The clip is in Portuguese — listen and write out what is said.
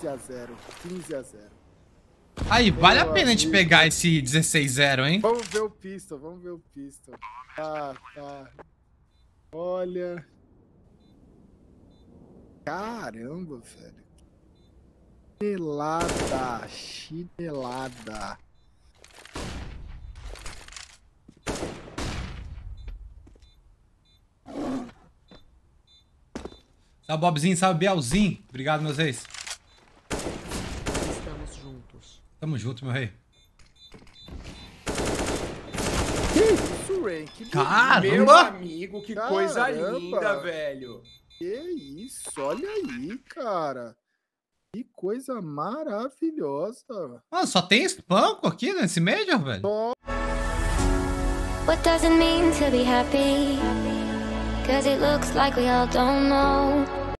15 a 0. 15 a 0. Aí, vale a pena amigo. a gente pegar esse 16-0, a hein? Vamos ver o pistol, vamos ver o pistol. Tá, tá. Olha. Caramba, velho. Chinelada, chinelada. Salve, Bobzinho, salve, Bielzinho. Obrigado, meus ex. Tamo junto, meu rei. Que isso, Ray? Que Caramba! Meu amigo, que Caramba. coisa linda, velho. Que isso, olha aí, cara. Que coisa maravilhosa. Mano, ah, só tem espanco aqui nesse Major, velho. Só... What does it mean to be happy? Cause it looks like we all don't know.